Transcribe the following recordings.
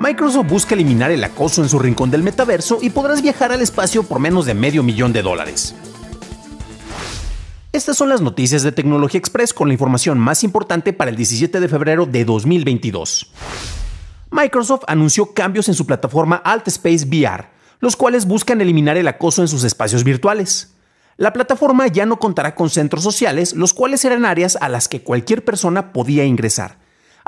Microsoft busca eliminar el acoso en su rincón del metaverso y podrás viajar al espacio por menos de medio millón de dólares. Estas son las noticias de Tecnología Express con la información más importante para el 17 de febrero de 2022. Microsoft anunció cambios en su plataforma AltSpace VR, los cuales buscan eliminar el acoso en sus espacios virtuales. La plataforma ya no contará con centros sociales, los cuales eran áreas a las que cualquier persona podía ingresar,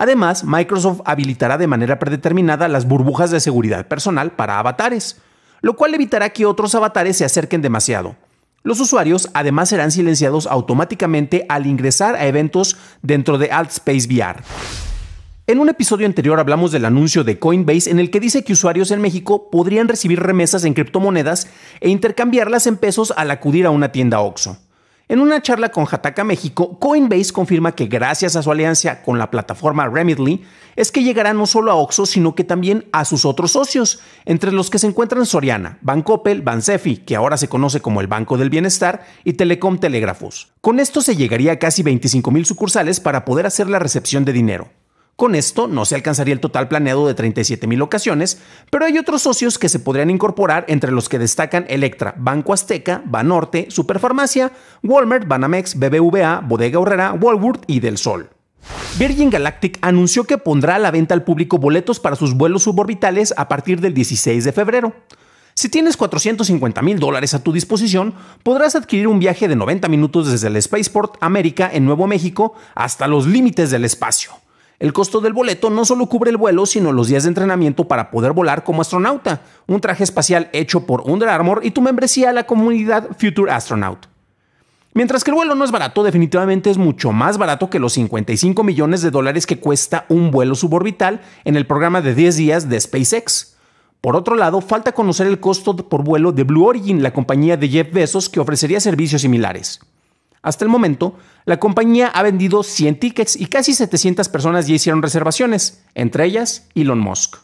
Además, Microsoft habilitará de manera predeterminada las burbujas de seguridad personal para avatares, lo cual evitará que otros avatares se acerquen demasiado. Los usuarios además serán silenciados automáticamente al ingresar a eventos dentro de Altspace VR. En un episodio anterior hablamos del anuncio de Coinbase en el que dice que usuarios en México podrían recibir remesas en criptomonedas e intercambiarlas en pesos al acudir a una tienda OXO. En una charla con Jataka México, Coinbase confirma que gracias a su alianza con la plataforma Remitly, es que llegará no solo a Oxxo, sino que también a sus otros socios, entre los que se encuentran Soriana, Bancoppel, Bansefi, que ahora se conoce como el Banco del Bienestar, y Telecom Telégrafos. Con esto se llegaría a casi 25 mil sucursales para poder hacer la recepción de dinero. Con esto no se alcanzaría el total planeado de 37.000 ocasiones, pero hay otros socios que se podrían incorporar entre los que destacan Electra, Banco Azteca, Banorte, Superfarmacia, Walmart, Banamex, BBVA, Bodega Horrera, Walworth y Del Sol. Virgin Galactic anunció que pondrá a la venta al público boletos para sus vuelos suborbitales a partir del 16 de febrero. Si tienes 450 mil dólares a tu disposición, podrás adquirir un viaje de 90 minutos desde el Spaceport América en Nuevo México hasta los límites del espacio. El costo del boleto no solo cubre el vuelo, sino los días de entrenamiento para poder volar como astronauta, un traje espacial hecho por Under Armour y tu membresía a la comunidad Future Astronaut. Mientras que el vuelo no es barato, definitivamente es mucho más barato que los 55 millones de dólares que cuesta un vuelo suborbital en el programa de 10 días de SpaceX. Por otro lado, falta conocer el costo por vuelo de Blue Origin, la compañía de Jeff Bezos que ofrecería servicios similares. Hasta el momento, la compañía ha vendido 100 tickets y casi 700 personas ya hicieron reservaciones, entre ellas Elon Musk.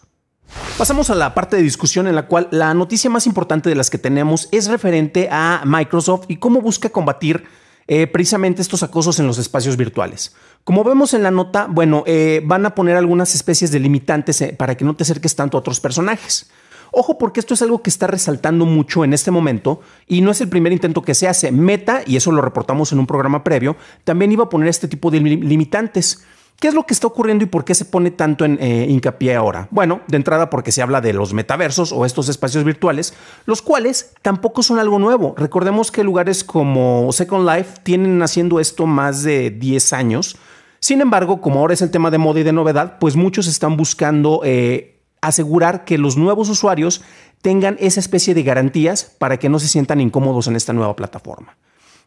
Pasamos a la parte de discusión en la cual la noticia más importante de las que tenemos es referente a Microsoft y cómo busca combatir eh, precisamente estos acosos en los espacios virtuales. Como vemos en la nota, bueno, eh, van a poner algunas especies de limitantes eh, para que no te acerques tanto a otros personajes. Ojo porque esto es algo que está resaltando mucho en este momento y no es el primer intento que se hace. Meta, y eso lo reportamos en un programa previo, también iba a poner este tipo de limitantes. ¿Qué es lo que está ocurriendo y por qué se pone tanto en eh, hincapié ahora? Bueno, de entrada porque se habla de los metaversos o estos espacios virtuales, los cuales tampoco son algo nuevo. Recordemos que lugares como Second Life tienen haciendo esto más de 10 años. Sin embargo, como ahora es el tema de moda y de novedad, pues muchos están buscando eh, asegurar que los nuevos usuarios tengan esa especie de garantías para que no se sientan incómodos en esta nueva plataforma.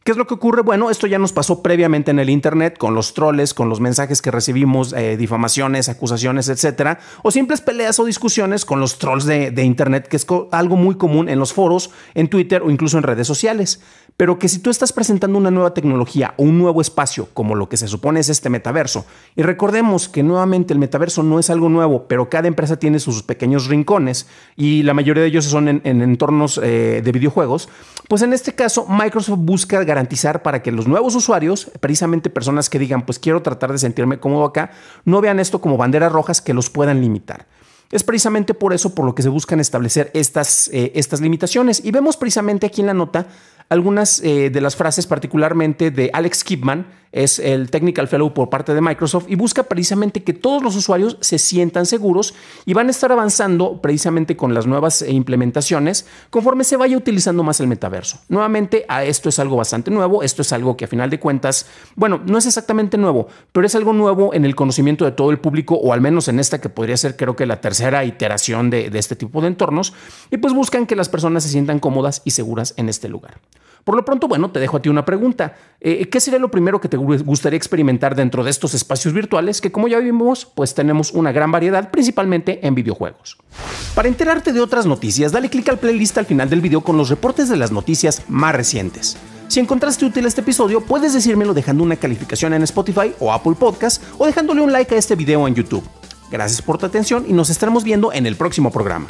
¿Qué es lo que ocurre? Bueno, esto ya nos pasó previamente en el Internet, con los troles, con los mensajes que recibimos, eh, difamaciones, acusaciones, etcétera, o simples peleas o discusiones con los trolls de Internet, que es algo muy común en los foros, en Twitter o incluso en redes sociales pero que si tú estás presentando una nueva tecnología o un nuevo espacio, como lo que se supone es este metaverso, y recordemos que nuevamente el metaverso no es algo nuevo, pero cada empresa tiene sus pequeños rincones y la mayoría de ellos son en, entornos eh, de videojuegos, pues en este caso Microsoft busca garantizar para que los nuevos usuarios, precisamente personas que digan, pues quiero tratar de sentirme cómodo acá, no vean esto como banderas rojas que los puedan limitar. Es precisamente por eso por lo que se buscan establecer estas, eh, estas limitaciones. Y vemos precisamente aquí en la nota algunas eh, de las frases, particularmente de Alex Kipman, es el Technical Fellow por parte de Microsoft, y busca precisamente que todos los usuarios se sientan seguros y van a estar avanzando precisamente con las nuevas eh, implementaciones conforme se vaya utilizando más el metaverso. Nuevamente, a esto es algo bastante nuevo, esto es algo que a final de cuentas, bueno, no es exactamente nuevo, pero es algo nuevo en el conocimiento de todo el público, o al menos en esta que podría ser creo que la tercera tercera iteración de, este tipo de entornos y pues buscan que las personas se sientan cómodas y seguras en este lugar. Por lo pronto, bueno, te dejo a ti una pregunta. Eh, ¿Qué sería lo primero que te gustaría experimentar dentro de estos espacios virtuales que como ya vimos, pues tenemos una gran variedad, principalmente en videojuegos? Para enterarte de otras noticias, dale clic al playlist al final del video con los reportes de las noticias más recientes. Si encontraste útil este episodio, puedes decírmelo dejando una calificación en Spotify o Apple Podcast o dejándole un like a este video en YouTube. Gracias por tu atención y nos estaremos viendo en el próximo programa.